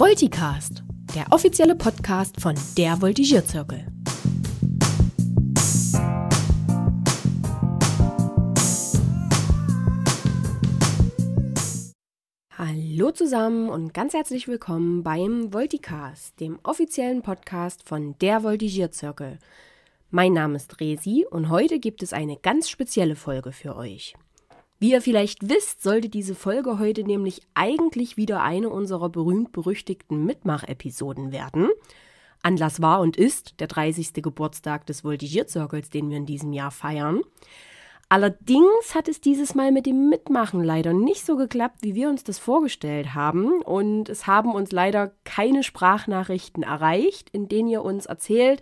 Volticast, der offizielle Podcast von der Voltigierzirkel. Hallo zusammen und ganz herzlich willkommen beim Volticast, dem offiziellen Podcast von der Voltigierzirkel. Mein Name ist Resi und heute gibt es eine ganz spezielle Folge für euch. Wie ihr vielleicht wisst, sollte diese Folge heute nämlich eigentlich wieder eine unserer berühmt-berüchtigten Mitmach-Episoden werden. Anlass war und ist der 30. Geburtstag des Voltigiert-Circles, den wir in diesem Jahr feiern. Allerdings hat es dieses Mal mit dem Mitmachen leider nicht so geklappt, wie wir uns das vorgestellt haben. Und es haben uns leider keine Sprachnachrichten erreicht, in denen ihr uns erzählt,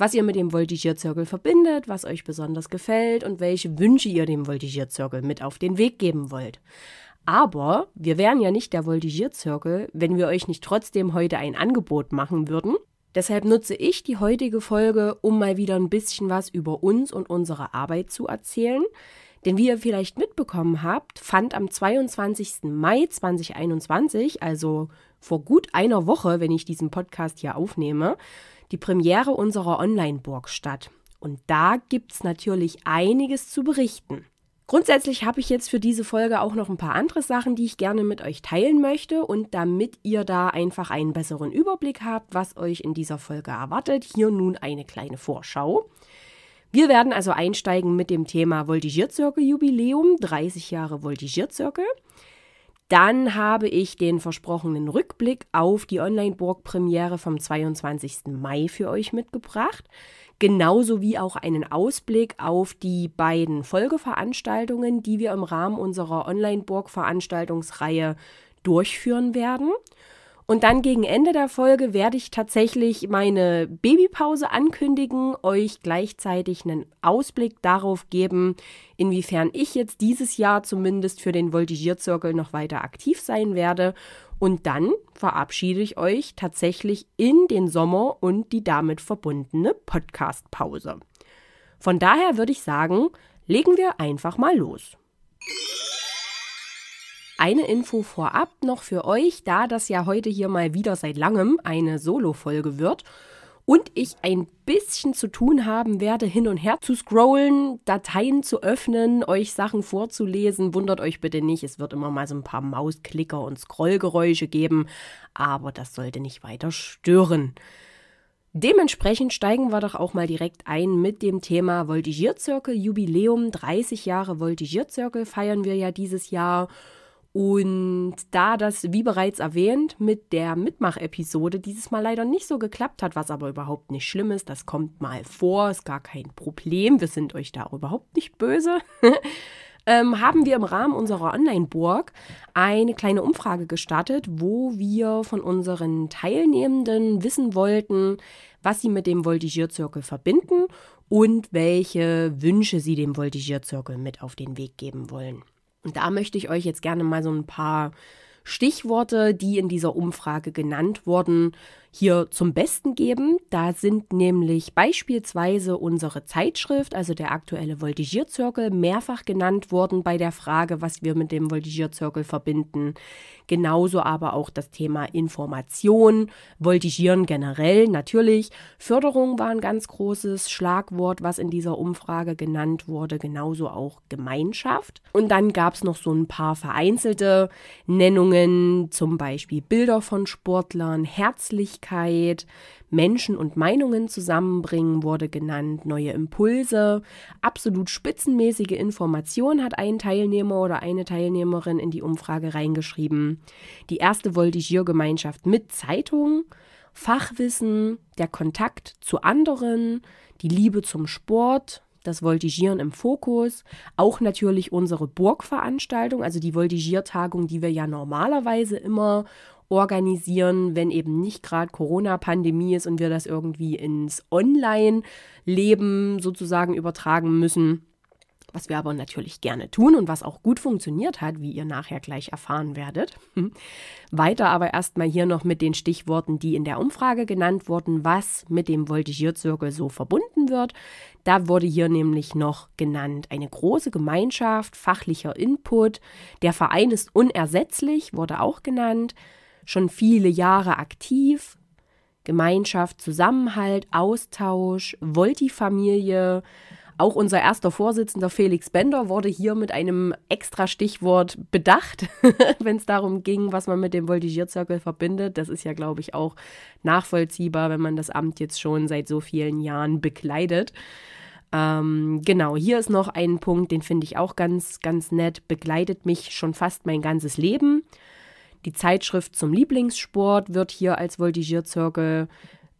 was ihr mit dem Voltigierzirkel verbindet, was euch besonders gefällt und welche Wünsche ihr dem Voltigierzirkel mit auf den Weg geben wollt. Aber wir wären ja nicht der Voltigierzirkel, wenn wir euch nicht trotzdem heute ein Angebot machen würden. Deshalb nutze ich die heutige Folge, um mal wieder ein bisschen was über uns und unsere Arbeit zu erzählen. Denn wie ihr vielleicht mitbekommen habt, fand am 22. Mai 2021, also vor gut einer Woche, wenn ich diesen Podcast hier aufnehme, die Premiere unserer Online-Burg statt. Und da gibt es natürlich einiges zu berichten. Grundsätzlich habe ich jetzt für diese Folge auch noch ein paar andere Sachen, die ich gerne mit euch teilen möchte. Und damit ihr da einfach einen besseren Überblick habt, was euch in dieser Folge erwartet, hier nun eine kleine Vorschau. Wir werden also einsteigen mit dem Thema Voltigierzirkel-Jubiläum, 30 Jahre Voltigierzirkel. Dann habe ich den versprochenen Rückblick auf die Online-Burg-Premiere vom 22. Mai für euch mitgebracht, genauso wie auch einen Ausblick auf die beiden Folgeveranstaltungen, die wir im Rahmen unserer Online-Burg-Veranstaltungsreihe durchführen werden. Und dann gegen Ende der Folge werde ich tatsächlich meine Babypause ankündigen, euch gleichzeitig einen Ausblick darauf geben, inwiefern ich jetzt dieses Jahr zumindest für den Voltigierzirkel noch weiter aktiv sein werde. Und dann verabschiede ich euch tatsächlich in den Sommer und die damit verbundene Podcast-Pause. Von daher würde ich sagen, legen wir einfach mal los. Eine Info vorab noch für euch, da das ja heute hier mal wieder seit langem eine Solo-Folge wird und ich ein bisschen zu tun haben werde, hin und her zu scrollen, Dateien zu öffnen, euch Sachen vorzulesen. Wundert euch bitte nicht, es wird immer mal so ein paar Mausklicker und Scrollgeräusche geben, aber das sollte nicht weiter stören. Dementsprechend steigen wir doch auch mal direkt ein mit dem Thema Voltigierzirkel Jubiläum. 30 Jahre Voltigierzirkel feiern wir ja dieses Jahr. Und da das, wie bereits erwähnt, mit der Mitmach-Episode dieses Mal leider nicht so geklappt hat, was aber überhaupt nicht schlimm ist, das kommt mal vor, ist gar kein Problem, wir sind euch da überhaupt nicht böse, ähm, haben wir im Rahmen unserer Online-Burg eine kleine Umfrage gestartet, wo wir von unseren Teilnehmenden wissen wollten, was sie mit dem Voltigierzirkel verbinden und welche Wünsche sie dem Voltigierzirkel mit auf den Weg geben wollen. Und da möchte ich euch jetzt gerne mal so ein paar Stichworte, die in dieser Umfrage genannt wurden, hier zum Besten geben. Da sind nämlich beispielsweise unsere Zeitschrift, also der aktuelle Voltigierzirkel, mehrfach genannt worden bei der Frage, was wir mit dem Voltigierzirkel verbinden. Genauso aber auch das Thema Information, Voltigieren generell natürlich. Förderung war ein ganz großes Schlagwort, was in dieser Umfrage genannt wurde, genauso auch Gemeinschaft. Und dann gab es noch so ein paar vereinzelte Nennungen, zum Beispiel Bilder von Sportlern, herzlich Öffentlichkeit, Menschen und Meinungen zusammenbringen wurde genannt, neue Impulse, absolut spitzenmäßige Informationen hat ein Teilnehmer oder eine Teilnehmerin in die Umfrage reingeschrieben, die erste Voltigiergemeinschaft mit Zeitung, Fachwissen, der Kontakt zu anderen, die Liebe zum Sport, das Voltigieren im Fokus, auch natürlich unsere Burgveranstaltung, also die Voltigiertagung, die wir ja normalerweise immer organisieren, wenn eben nicht gerade Corona-Pandemie ist und wir das irgendwie ins Online-Leben sozusagen übertragen müssen. Was wir aber natürlich gerne tun und was auch gut funktioniert hat, wie ihr nachher gleich erfahren werdet. Weiter aber erstmal hier noch mit den Stichworten, die in der Umfrage genannt wurden, was mit dem Voltigierzirkel so verbunden wird. Da wurde hier nämlich noch genannt eine große Gemeinschaft, fachlicher Input, der Verein ist unersetzlich, wurde auch genannt, schon viele Jahre aktiv. Gemeinschaft, Zusammenhalt, Austausch, Volti-Familie. Auch unser erster Vorsitzender Felix Bender wurde hier mit einem extra Stichwort bedacht, wenn es darum ging, was man mit dem Voltigierzirkel verbindet. Das ist ja, glaube ich, auch nachvollziehbar, wenn man das Amt jetzt schon seit so vielen Jahren bekleidet. Ähm, genau, hier ist noch ein Punkt, den finde ich auch ganz, ganz nett. Begleitet mich schon fast mein ganzes Leben. Die Zeitschrift zum Lieblingssport wird hier als Voltigierzirkel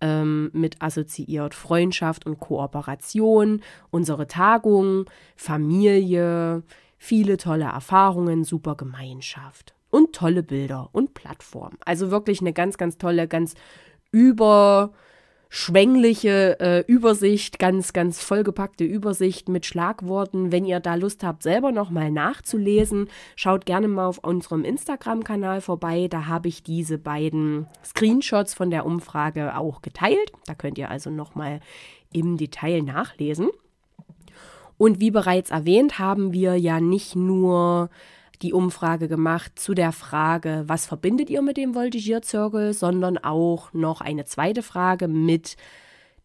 ähm, mit assoziiert. Freundschaft und Kooperation, unsere Tagung, Familie, viele tolle Erfahrungen, super Gemeinschaft und tolle Bilder und Plattformen. Also wirklich eine ganz, ganz tolle, ganz über schwängliche äh, Übersicht, ganz, ganz vollgepackte Übersicht mit Schlagworten. Wenn ihr da Lust habt, selber nochmal nachzulesen, schaut gerne mal auf unserem Instagram-Kanal vorbei. Da habe ich diese beiden Screenshots von der Umfrage auch geteilt. Da könnt ihr also nochmal im Detail nachlesen. Und wie bereits erwähnt, haben wir ja nicht nur die Umfrage gemacht zu der Frage, was verbindet ihr mit dem Voltigierzirkel, sondern auch noch eine zweite Frage mit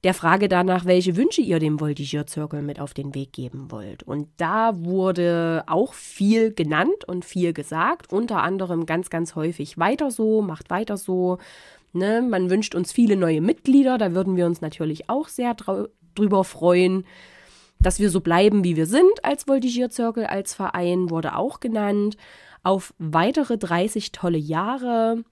der Frage danach, welche Wünsche ihr dem Voltigierzirkel mit auf den Weg geben wollt. Und da wurde auch viel genannt und viel gesagt, unter anderem ganz, ganz häufig weiter so, macht weiter so. Ne? Man wünscht uns viele neue Mitglieder, da würden wir uns natürlich auch sehr drüber freuen dass wir so bleiben, wie wir sind als Voltigierzirkel, als Verein, wurde auch genannt. Auf weitere 30 tolle Jahre.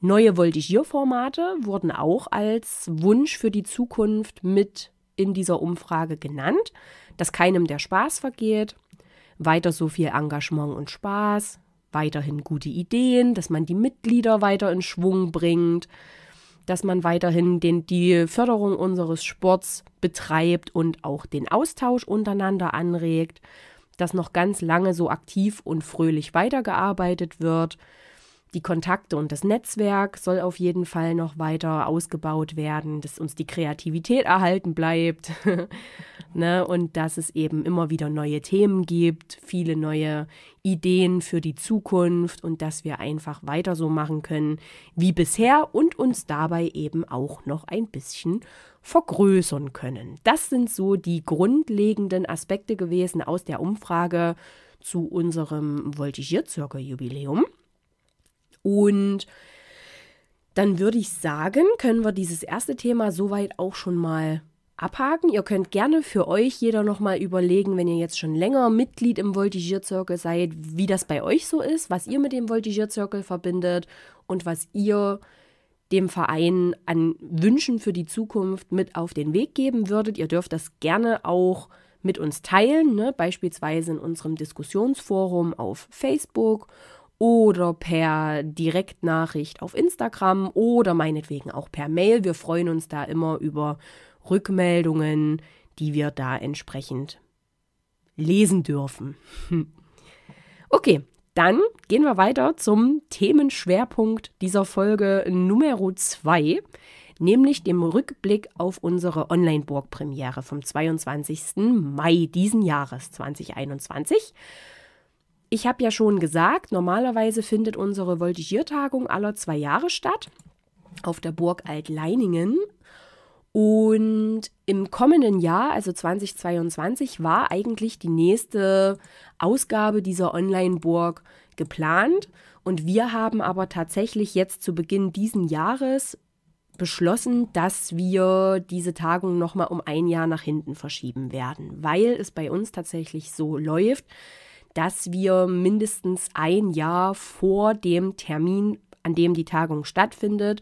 Neue Voltigierformate wurden auch als Wunsch für die Zukunft mit in dieser Umfrage genannt, dass keinem der Spaß vergeht. Weiter so viel Engagement und Spaß, weiterhin gute Ideen, dass man die Mitglieder weiter in Schwung bringt, dass man weiterhin den, die Förderung unseres Sports betreibt und auch den Austausch untereinander anregt, dass noch ganz lange so aktiv und fröhlich weitergearbeitet wird die Kontakte und das Netzwerk soll auf jeden Fall noch weiter ausgebaut werden, dass uns die Kreativität erhalten bleibt ne? und dass es eben immer wieder neue Themen gibt, viele neue Ideen für die Zukunft und dass wir einfach weiter so machen können wie bisher und uns dabei eben auch noch ein bisschen vergrößern können. Das sind so die grundlegenden Aspekte gewesen aus der Umfrage zu unserem Voltigierzirkeljubiläum. jubiläum und dann würde ich sagen, können wir dieses erste Thema soweit auch schon mal abhaken. Ihr könnt gerne für euch jeder nochmal überlegen, wenn ihr jetzt schon länger Mitglied im Voltigierzirkel seid, wie das bei euch so ist, was ihr mit dem Voltigierzirkel verbindet und was ihr dem Verein an Wünschen für die Zukunft mit auf den Weg geben würdet. Ihr dürft das gerne auch mit uns teilen, ne? beispielsweise in unserem Diskussionsforum auf Facebook oder per Direktnachricht auf Instagram oder meinetwegen auch per Mail. Wir freuen uns da immer über Rückmeldungen, die wir da entsprechend lesen dürfen. Okay, dann gehen wir weiter zum Themenschwerpunkt dieser Folge Nummer 2, nämlich dem Rückblick auf unsere Online-Burg-Premiere vom 22. Mai diesen Jahres 2021. Ich habe ja schon gesagt, normalerweise findet unsere Voltigiertagung aller zwei Jahre statt auf der Burg Altleiningen. Und im kommenden Jahr, also 2022, war eigentlich die nächste Ausgabe dieser Online-Burg geplant. Und wir haben aber tatsächlich jetzt zu Beginn dieses Jahres beschlossen, dass wir diese Tagung nochmal um ein Jahr nach hinten verschieben werden, weil es bei uns tatsächlich so läuft, dass wir mindestens ein Jahr vor dem Termin, an dem die Tagung stattfindet,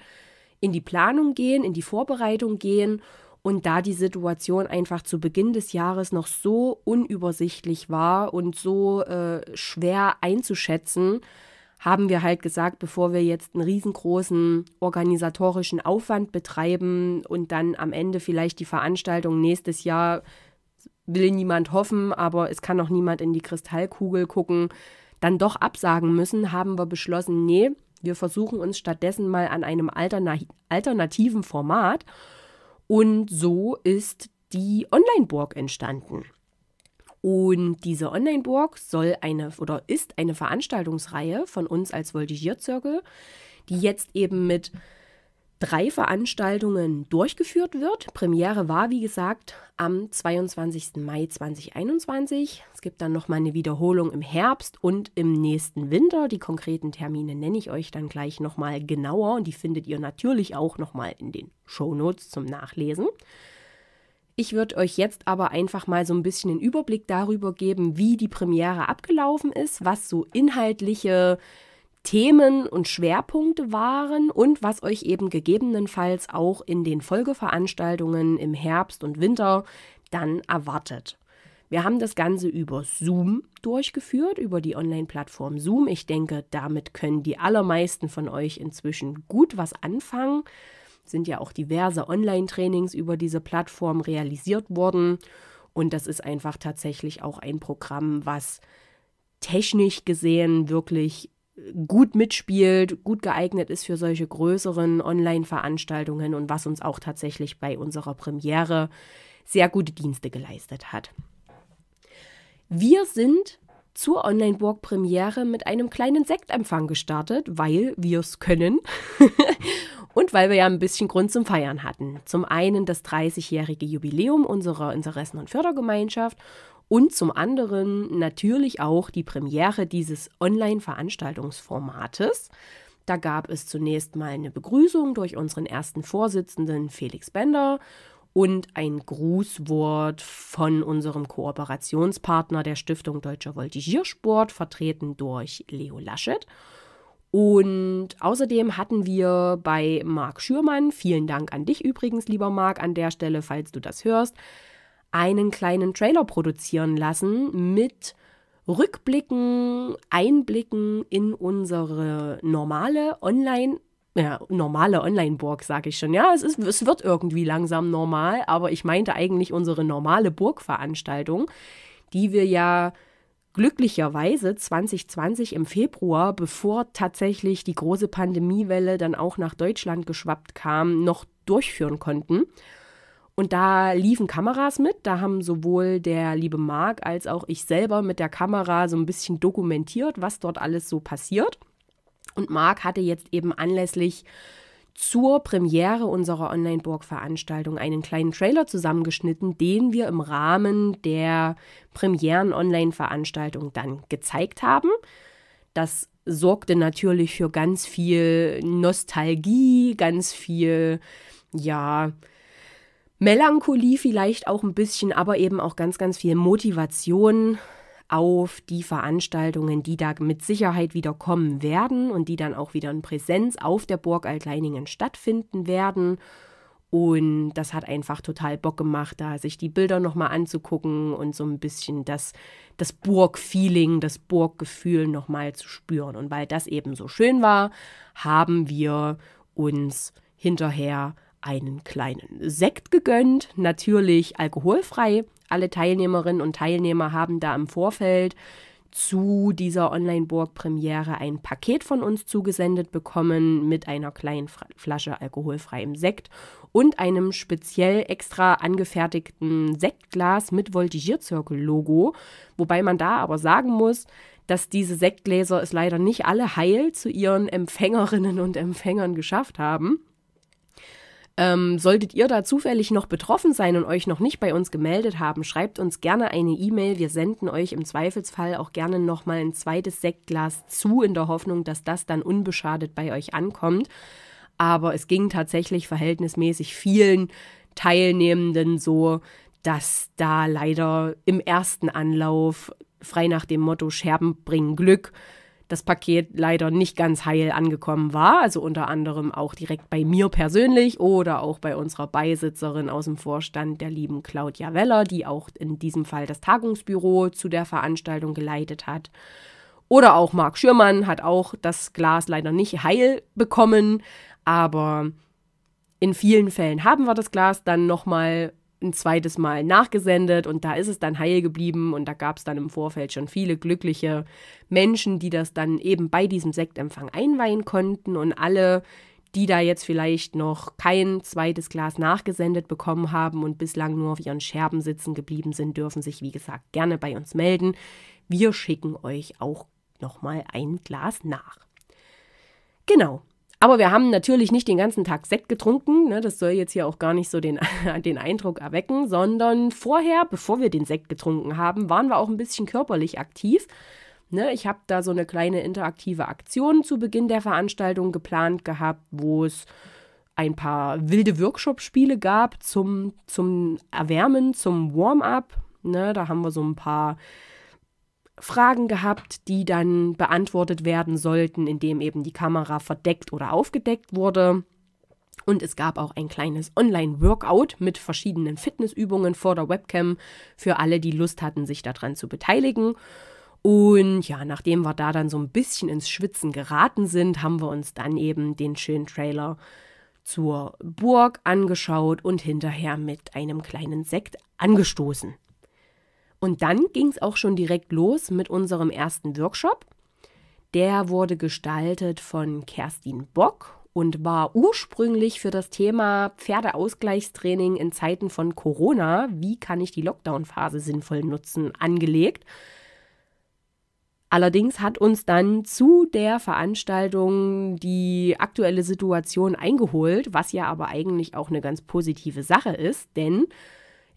in die Planung gehen, in die Vorbereitung gehen und da die Situation einfach zu Beginn des Jahres noch so unübersichtlich war und so äh, schwer einzuschätzen, haben wir halt gesagt, bevor wir jetzt einen riesengroßen organisatorischen Aufwand betreiben und dann am Ende vielleicht die Veranstaltung nächstes Jahr will niemand hoffen, aber es kann auch niemand in die Kristallkugel gucken, dann doch absagen müssen, haben wir beschlossen, nee, wir versuchen uns stattdessen mal an einem Alterna alternativen Format. Und so ist die Online-Burg entstanden. Und diese Online-Burg soll eine oder ist eine Veranstaltungsreihe von uns als Voltigierzirkel, die jetzt eben mit drei Veranstaltungen durchgeführt wird. Premiere war, wie gesagt, am 22. Mai 2021. Es gibt dann nochmal eine Wiederholung im Herbst und im nächsten Winter. Die konkreten Termine nenne ich euch dann gleich nochmal genauer und die findet ihr natürlich auch nochmal in den Shownotes zum Nachlesen. Ich würde euch jetzt aber einfach mal so ein bisschen den Überblick darüber geben, wie die Premiere abgelaufen ist, was so inhaltliche Themen und Schwerpunkte waren und was euch eben gegebenenfalls auch in den Folgeveranstaltungen im Herbst und Winter dann erwartet. Wir haben das Ganze über Zoom durchgeführt, über die Online-Plattform Zoom. Ich denke, damit können die allermeisten von euch inzwischen gut was anfangen. Sind ja auch diverse Online-Trainings über diese Plattform realisiert worden. Und das ist einfach tatsächlich auch ein Programm, was technisch gesehen wirklich gut mitspielt, gut geeignet ist für solche größeren Online-Veranstaltungen und was uns auch tatsächlich bei unserer Premiere sehr gute Dienste geleistet hat. Wir sind zur Online-Burg-Premiere mit einem kleinen Sektempfang gestartet, weil wir es können und weil wir ja ein bisschen Grund zum Feiern hatten. Zum einen das 30-jährige Jubiläum unserer Interessen- und Fördergemeinschaft und zum anderen natürlich auch die Premiere dieses Online-Veranstaltungsformates. Da gab es zunächst mal eine Begrüßung durch unseren ersten Vorsitzenden Felix Bender und ein Grußwort von unserem Kooperationspartner der Stiftung Deutscher Voltigiersport, vertreten durch Leo Laschet. Und außerdem hatten wir bei Marc Schürmann, vielen Dank an dich übrigens, lieber Marc, an der Stelle, falls du das hörst, einen kleinen Trailer produzieren lassen mit Rückblicken, Einblicken in unsere normale Online- ja, normale Online-Burg, sage ich schon. Ja, es, ist, es wird irgendwie langsam normal, aber ich meinte eigentlich unsere normale Burgveranstaltung, die wir ja glücklicherweise 2020 im Februar, bevor tatsächlich die große Pandemiewelle dann auch nach Deutschland geschwappt kam, noch durchführen konnten. Und da liefen Kameras mit. Da haben sowohl der liebe Marc als auch ich selber mit der Kamera so ein bisschen dokumentiert, was dort alles so passiert. Und Marc hatte jetzt eben anlässlich zur Premiere unserer Online-Burg-Veranstaltung einen kleinen Trailer zusammengeschnitten, den wir im Rahmen der Premieren-Online-Veranstaltung dann gezeigt haben. Das sorgte natürlich für ganz viel Nostalgie, ganz viel, ja, Melancholie vielleicht auch ein bisschen, aber eben auch ganz, ganz viel Motivation auf die Veranstaltungen, die da mit Sicherheit wieder kommen werden und die dann auch wieder in Präsenz auf der Burg Altleiningen stattfinden werden. Und das hat einfach total Bock gemacht, da sich die Bilder nochmal anzugucken und so ein bisschen das, das burg das Burggefühl nochmal zu spüren. Und weil das eben so schön war, haben wir uns hinterher einen kleinen Sekt gegönnt, natürlich alkoholfrei. Alle Teilnehmerinnen und Teilnehmer haben da im Vorfeld zu dieser Online-Burg-Premiere ein Paket von uns zugesendet bekommen mit einer kleinen Flasche alkoholfreiem Sekt und einem speziell extra angefertigten Sektglas mit Voltigierzirkel-Logo. Wobei man da aber sagen muss, dass diese Sektgläser es leider nicht alle heil zu ihren Empfängerinnen und Empfängern geschafft haben. Ähm, solltet ihr da zufällig noch betroffen sein und euch noch nicht bei uns gemeldet haben, schreibt uns gerne eine E-Mail. Wir senden euch im Zweifelsfall auch gerne nochmal ein zweites Sektglas zu, in der Hoffnung, dass das dann unbeschadet bei euch ankommt. Aber es ging tatsächlich verhältnismäßig vielen Teilnehmenden so, dass da leider im ersten Anlauf, frei nach dem Motto Scherben bringen Glück, das Paket leider nicht ganz heil angekommen war. Also unter anderem auch direkt bei mir persönlich oder auch bei unserer Beisitzerin aus dem Vorstand, der lieben Claudia Weller, die auch in diesem Fall das Tagungsbüro zu der Veranstaltung geleitet hat. Oder auch Marc Schürmann hat auch das Glas leider nicht heil bekommen, aber in vielen Fällen haben wir das Glas dann nochmal ein zweites Mal nachgesendet und da ist es dann heil geblieben und da gab es dann im Vorfeld schon viele glückliche Menschen, die das dann eben bei diesem Sektempfang einweihen konnten und alle, die da jetzt vielleicht noch kein zweites Glas nachgesendet bekommen haben und bislang nur auf ihren Scherben sitzen geblieben sind, dürfen sich wie gesagt gerne bei uns melden. Wir schicken euch auch nochmal ein Glas nach. Genau, aber wir haben natürlich nicht den ganzen Tag Sekt getrunken. Ne? Das soll jetzt hier auch gar nicht so den, den Eindruck erwecken, sondern vorher, bevor wir den Sekt getrunken haben, waren wir auch ein bisschen körperlich aktiv. Ne? Ich habe da so eine kleine interaktive Aktion zu Beginn der Veranstaltung geplant gehabt, wo es ein paar wilde Workshop-Spiele gab zum, zum Erwärmen, zum Warm-up. Ne? Da haben wir so ein paar Fragen gehabt, die dann beantwortet werden sollten, indem eben die Kamera verdeckt oder aufgedeckt wurde. Und es gab auch ein kleines Online-Workout mit verschiedenen Fitnessübungen vor der Webcam für alle, die Lust hatten, sich daran zu beteiligen. Und ja, nachdem wir da dann so ein bisschen ins Schwitzen geraten sind, haben wir uns dann eben den schönen Trailer zur Burg angeschaut und hinterher mit einem kleinen Sekt angestoßen. Und dann ging es auch schon direkt los mit unserem ersten Workshop. Der wurde gestaltet von Kerstin Bock und war ursprünglich für das Thema Pferdeausgleichstraining in Zeiten von Corona, wie kann ich die Lockdown-Phase sinnvoll nutzen, angelegt. Allerdings hat uns dann zu der Veranstaltung die aktuelle Situation eingeholt, was ja aber eigentlich auch eine ganz positive Sache ist, denn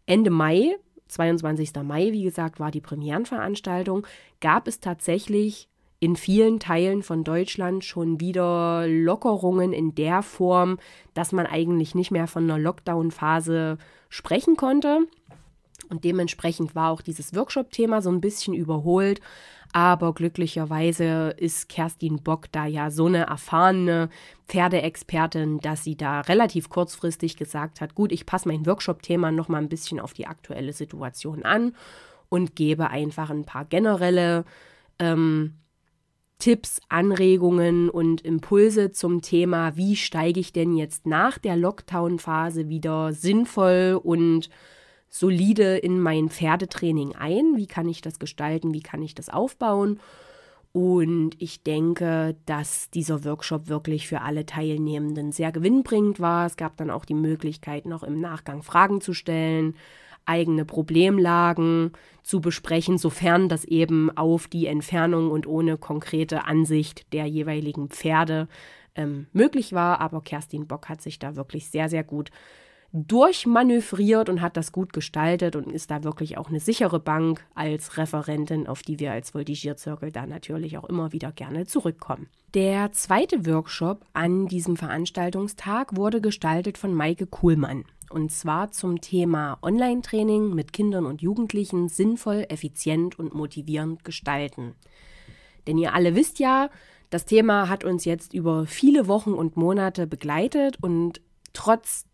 Ende Mai 22. Mai, wie gesagt, war die Premierenveranstaltung, gab es tatsächlich in vielen Teilen von Deutschland schon wieder Lockerungen in der Form, dass man eigentlich nicht mehr von einer Lockdown-Phase sprechen konnte. Und dementsprechend war auch dieses Workshop-Thema so ein bisschen überholt. Aber glücklicherweise ist Kerstin Bock da ja so eine erfahrene Pferdeexpertin, dass sie da relativ kurzfristig gesagt hat, gut, ich passe mein Workshop-Thema nochmal ein bisschen auf die aktuelle Situation an und gebe einfach ein paar generelle ähm, Tipps, Anregungen und Impulse zum Thema, wie steige ich denn jetzt nach der Lockdown-Phase wieder sinnvoll und solide in mein Pferdetraining ein. Wie kann ich das gestalten? Wie kann ich das aufbauen? Und ich denke, dass dieser Workshop wirklich für alle Teilnehmenden sehr gewinnbringend war. Es gab dann auch die Möglichkeit, noch im Nachgang Fragen zu stellen, eigene Problemlagen zu besprechen, sofern das eben auf die Entfernung und ohne konkrete Ansicht der jeweiligen Pferde ähm, möglich war. Aber Kerstin Bock hat sich da wirklich sehr, sehr gut äh, durchmanövriert und hat das gut gestaltet und ist da wirklich auch eine sichere Bank als Referentin, auf die wir als Voltigierzirkel da natürlich auch immer wieder gerne zurückkommen. Der zweite Workshop an diesem Veranstaltungstag wurde gestaltet von Maike Kuhlmann. Und zwar zum Thema Online-Training mit Kindern und Jugendlichen sinnvoll, effizient und motivierend gestalten. Denn ihr alle wisst ja, das Thema hat uns jetzt über viele Wochen und Monate begleitet und trotz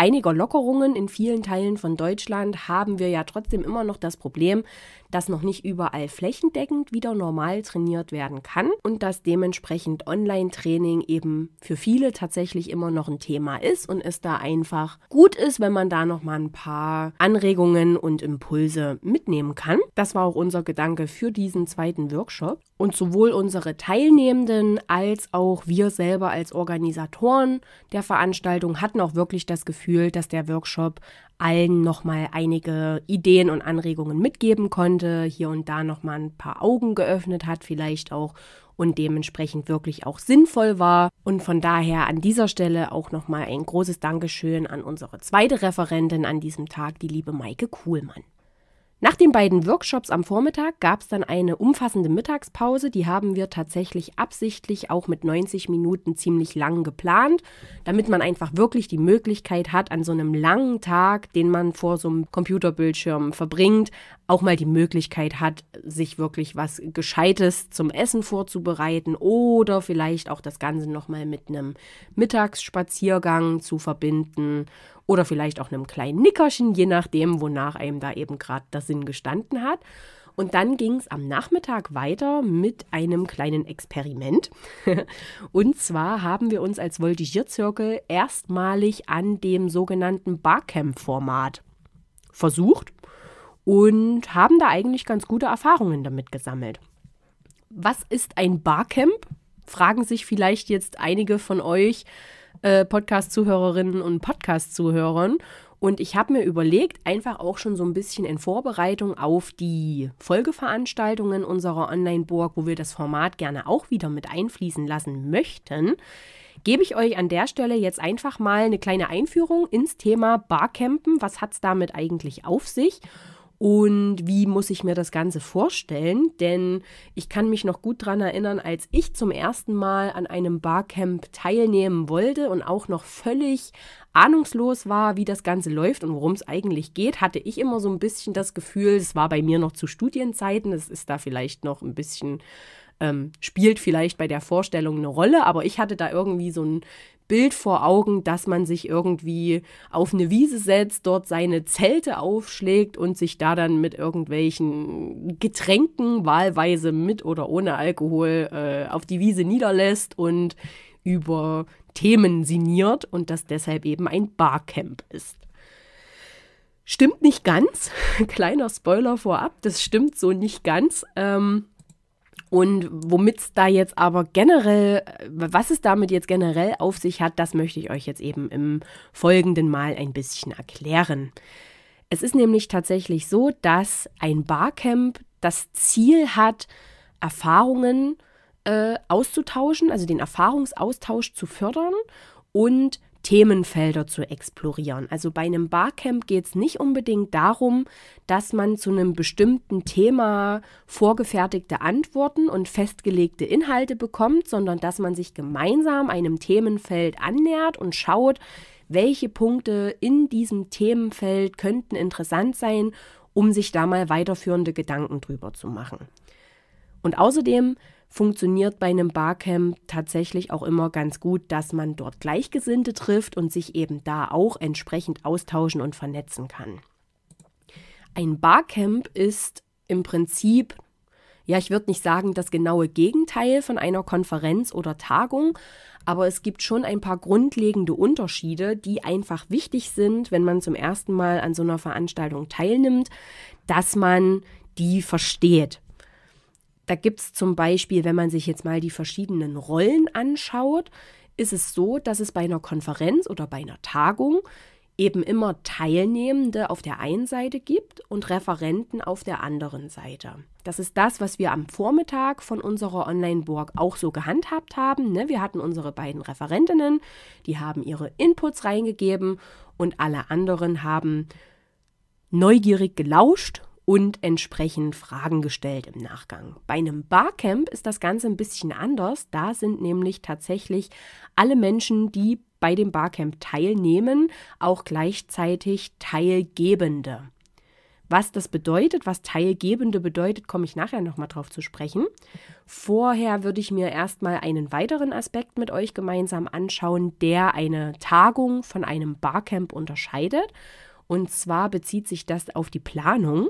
einiger Lockerungen in vielen Teilen von Deutschland haben wir ja trotzdem immer noch das Problem, dass noch nicht überall flächendeckend wieder normal trainiert werden kann und dass dementsprechend Online-Training eben für viele tatsächlich immer noch ein Thema ist und es da einfach gut ist, wenn man da noch mal ein paar Anregungen und Impulse mitnehmen kann. Das war auch unser Gedanke für diesen zweiten Workshop und sowohl unsere Teilnehmenden als auch wir selber als Organisatoren der Veranstaltung hatten auch wirklich das Gefühl, dass der Workshop allen nochmal einige Ideen und Anregungen mitgeben konnte, hier und da nochmal ein paar Augen geöffnet hat vielleicht auch und dementsprechend wirklich auch sinnvoll war. Und von daher an dieser Stelle auch nochmal ein großes Dankeschön an unsere zweite Referentin an diesem Tag, die liebe Maike Kuhlmann. Nach den beiden Workshops am Vormittag gab es dann eine umfassende Mittagspause. Die haben wir tatsächlich absichtlich auch mit 90 Minuten ziemlich lang geplant, damit man einfach wirklich die Möglichkeit hat, an so einem langen Tag, den man vor so einem Computerbildschirm verbringt, auch mal die Möglichkeit hat, sich wirklich was Gescheites zum Essen vorzubereiten oder vielleicht auch das Ganze nochmal mit einem Mittagsspaziergang zu verbinden oder vielleicht auch einem kleinen Nickerchen, je nachdem, wonach einem da eben gerade der Sinn gestanden hat. Und dann ging es am Nachmittag weiter mit einem kleinen Experiment. und zwar haben wir uns als Voltigierzirkel erstmalig an dem sogenannten Barcamp-Format versucht und haben da eigentlich ganz gute Erfahrungen damit gesammelt. Was ist ein Barcamp? Fragen sich vielleicht jetzt einige von euch äh, Podcast-Zuhörerinnen und Podcast-Zuhörern. Und ich habe mir überlegt, einfach auch schon so ein bisschen in Vorbereitung auf die Folgeveranstaltungen unserer Online-Burg, wo wir das Format gerne auch wieder mit einfließen lassen möchten, gebe ich euch an der Stelle jetzt einfach mal eine kleine Einführung ins Thema Barcampen. Was hat es damit eigentlich auf sich? und wie muss ich mir das Ganze vorstellen? Denn ich kann mich noch gut daran erinnern, als ich zum ersten Mal an einem Barcamp teilnehmen wollte und auch noch völlig ahnungslos war, wie das Ganze läuft und worum es eigentlich geht, hatte ich immer so ein bisschen das Gefühl, es war bei mir noch zu Studienzeiten, es ist da vielleicht noch ein bisschen ähm, spielt vielleicht bei der Vorstellung eine Rolle, aber ich hatte da irgendwie so ein Bild vor Augen, dass man sich irgendwie auf eine Wiese setzt, dort seine Zelte aufschlägt und sich da dann mit irgendwelchen Getränken wahlweise mit oder ohne Alkohol äh, auf die Wiese niederlässt und über Themen siniert und das deshalb eben ein Barcamp ist. Stimmt nicht ganz. Kleiner Spoiler vorab, das stimmt so nicht ganz. Ähm, und womit es da jetzt aber generell, äh, was es damit jetzt generell auf sich hat, das möchte ich euch jetzt eben im folgenden Mal ein bisschen erklären. Es ist nämlich tatsächlich so, dass ein Barcamp das Ziel hat, Erfahrungen äh, auszutauschen, also den Erfahrungsaustausch zu fördern und Themenfelder zu explorieren. Also bei einem Barcamp geht es nicht unbedingt darum, dass man zu einem bestimmten Thema vorgefertigte Antworten und festgelegte Inhalte bekommt, sondern dass man sich gemeinsam einem Themenfeld annähert und schaut, welche Punkte in diesem Themenfeld könnten interessant sein, um sich da mal weiterführende Gedanken drüber zu machen. Und außerdem funktioniert bei einem Barcamp tatsächlich auch immer ganz gut, dass man dort Gleichgesinnte trifft und sich eben da auch entsprechend austauschen und vernetzen kann. Ein Barcamp ist im Prinzip, ja, ich würde nicht sagen das genaue Gegenteil von einer Konferenz oder Tagung, aber es gibt schon ein paar grundlegende Unterschiede, die einfach wichtig sind, wenn man zum ersten Mal an so einer Veranstaltung teilnimmt, dass man die versteht da gibt es zum Beispiel, wenn man sich jetzt mal die verschiedenen Rollen anschaut, ist es so, dass es bei einer Konferenz oder bei einer Tagung eben immer Teilnehmende auf der einen Seite gibt und Referenten auf der anderen Seite. Das ist das, was wir am Vormittag von unserer online borg auch so gehandhabt haben. Ne? Wir hatten unsere beiden Referentinnen, die haben ihre Inputs reingegeben und alle anderen haben neugierig gelauscht und entsprechend Fragen gestellt im Nachgang. Bei einem Barcamp ist das Ganze ein bisschen anders. Da sind nämlich tatsächlich alle Menschen, die bei dem Barcamp teilnehmen, auch gleichzeitig Teilgebende. Was das bedeutet, was Teilgebende bedeutet, komme ich nachher nochmal drauf zu sprechen. Vorher würde ich mir erstmal einen weiteren Aspekt mit euch gemeinsam anschauen, der eine Tagung von einem Barcamp unterscheidet. Und zwar bezieht sich das auf die Planung.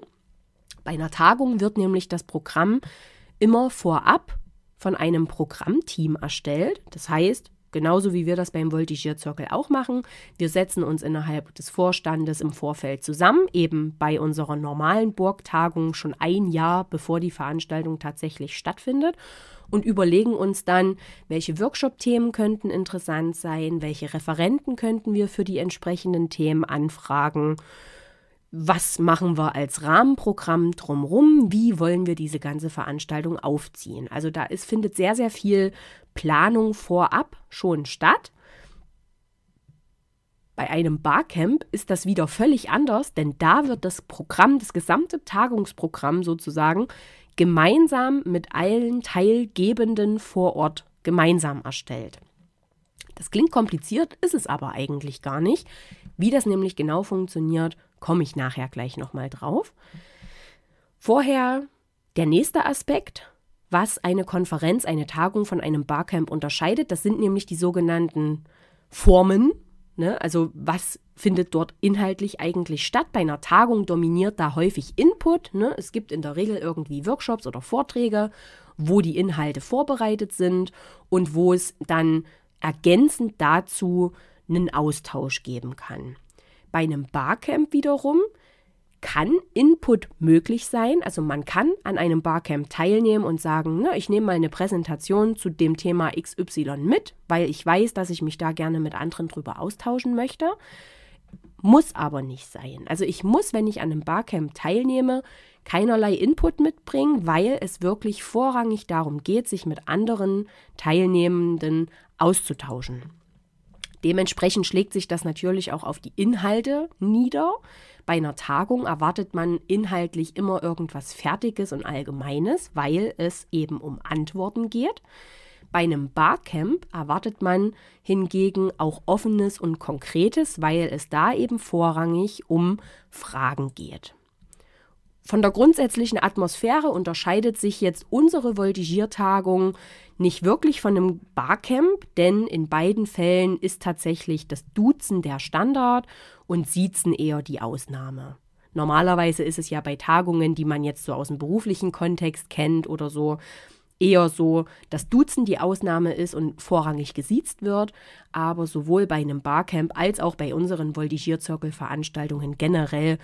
Bei einer Tagung wird nämlich das Programm immer vorab von einem Programmteam erstellt. Das heißt, genauso wie wir das beim Voltigier Circle auch machen, wir setzen uns innerhalb des Vorstandes im Vorfeld zusammen, eben bei unserer normalen Burgtagung schon ein Jahr bevor die Veranstaltung tatsächlich stattfindet und überlegen uns dann, welche Workshop-Themen könnten interessant sein, welche Referenten könnten wir für die entsprechenden Themen anfragen was machen wir als Rahmenprogramm drumherum, wie wollen wir diese ganze Veranstaltung aufziehen. Also da ist, findet sehr, sehr viel Planung vorab schon statt. Bei einem Barcamp ist das wieder völlig anders, denn da wird das Programm, das gesamte Tagungsprogramm sozusagen, gemeinsam mit allen Teilgebenden vor Ort gemeinsam erstellt. Das klingt kompliziert, ist es aber eigentlich gar nicht. Wie das nämlich genau funktioniert, Komme ich nachher gleich nochmal drauf. Vorher der nächste Aspekt, was eine Konferenz, eine Tagung von einem Barcamp unterscheidet, das sind nämlich die sogenannten Formen. Ne? Also was findet dort inhaltlich eigentlich statt? Bei einer Tagung dominiert da häufig Input. Ne? Es gibt in der Regel irgendwie Workshops oder Vorträge, wo die Inhalte vorbereitet sind und wo es dann ergänzend dazu einen Austausch geben kann. Bei einem Barcamp wiederum kann Input möglich sein. Also man kann an einem Barcamp teilnehmen und sagen, ne, ich nehme mal eine Präsentation zu dem Thema XY mit, weil ich weiß, dass ich mich da gerne mit anderen drüber austauschen möchte. Muss aber nicht sein. Also ich muss, wenn ich an einem Barcamp teilnehme, keinerlei Input mitbringen, weil es wirklich vorrangig darum geht, sich mit anderen Teilnehmenden auszutauschen. Dementsprechend schlägt sich das natürlich auch auf die Inhalte nieder. Bei einer Tagung erwartet man inhaltlich immer irgendwas Fertiges und Allgemeines, weil es eben um Antworten geht. Bei einem Barcamp erwartet man hingegen auch Offenes und Konkretes, weil es da eben vorrangig um Fragen geht. Von der grundsätzlichen Atmosphäre unterscheidet sich jetzt unsere Voltigiertagung nicht wirklich von einem Barcamp, denn in beiden Fällen ist tatsächlich das Duzen der Standard und Siezen eher die Ausnahme. Normalerweise ist es ja bei Tagungen, die man jetzt so aus dem beruflichen Kontext kennt oder so, eher so, dass Duzen die Ausnahme ist und vorrangig gesiezt wird, aber sowohl bei einem Barcamp als auch bei unseren Voltigierzirkelveranstaltungen generell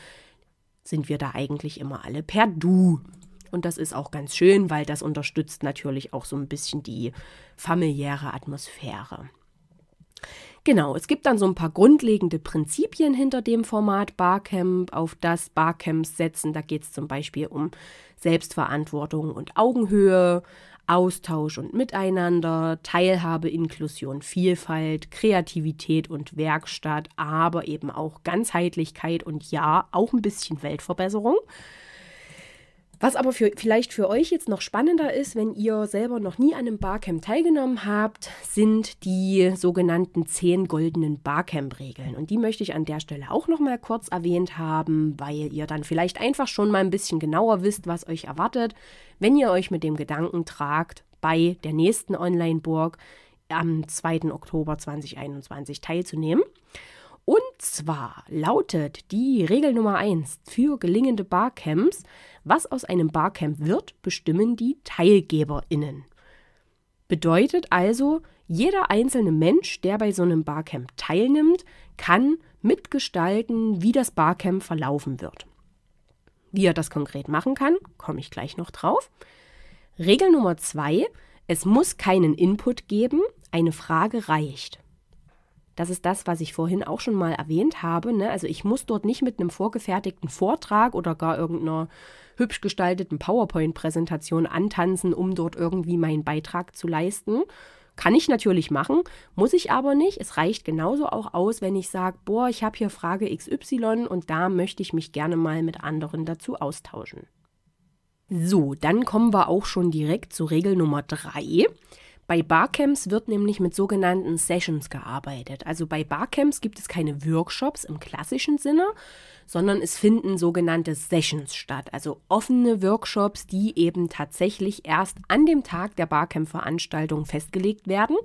sind wir da eigentlich immer alle per Du. Und das ist auch ganz schön, weil das unterstützt natürlich auch so ein bisschen die familiäre Atmosphäre. Genau, es gibt dann so ein paar grundlegende Prinzipien hinter dem Format Barcamp, auf das Barcamps setzen. Da geht es zum Beispiel um Selbstverantwortung und Augenhöhe, Austausch und Miteinander, Teilhabe, Inklusion, Vielfalt, Kreativität und Werkstatt, aber eben auch Ganzheitlichkeit und ja, auch ein bisschen Weltverbesserung. Was aber für, vielleicht für euch jetzt noch spannender ist, wenn ihr selber noch nie an einem Barcamp teilgenommen habt, sind die sogenannten zehn goldenen Barcamp-Regeln. Und die möchte ich an der Stelle auch noch mal kurz erwähnt haben, weil ihr dann vielleicht einfach schon mal ein bisschen genauer wisst, was euch erwartet, wenn ihr euch mit dem Gedanken tragt, bei der nächsten Online-Burg am 2. Oktober 2021 teilzunehmen. Und zwar lautet die Regel Nummer 1 für gelingende Barcamps, was aus einem Barcamp wird, bestimmen die TeilgeberInnen. Bedeutet also, jeder einzelne Mensch, der bei so einem Barcamp teilnimmt, kann mitgestalten, wie das Barcamp verlaufen wird. Wie er das konkret machen kann, komme ich gleich noch drauf. Regel Nummer zwei: Es muss keinen Input geben, eine Frage reicht. Das ist das, was ich vorhin auch schon mal erwähnt habe. Ne? Also ich muss dort nicht mit einem vorgefertigten Vortrag oder gar irgendeiner hübsch gestalteten PowerPoint-Präsentation antanzen, um dort irgendwie meinen Beitrag zu leisten. Kann ich natürlich machen, muss ich aber nicht. Es reicht genauso auch aus, wenn ich sage, boah, ich habe hier Frage XY und da möchte ich mich gerne mal mit anderen dazu austauschen. So, dann kommen wir auch schon direkt zu Regel Nummer 3. Bei Barcamps wird nämlich mit sogenannten Sessions gearbeitet. Also bei Barcamps gibt es keine Workshops im klassischen Sinne, sondern es finden sogenannte Sessions statt. Also offene Workshops, die eben tatsächlich erst an dem Tag der Barcamp-Veranstaltung festgelegt werden.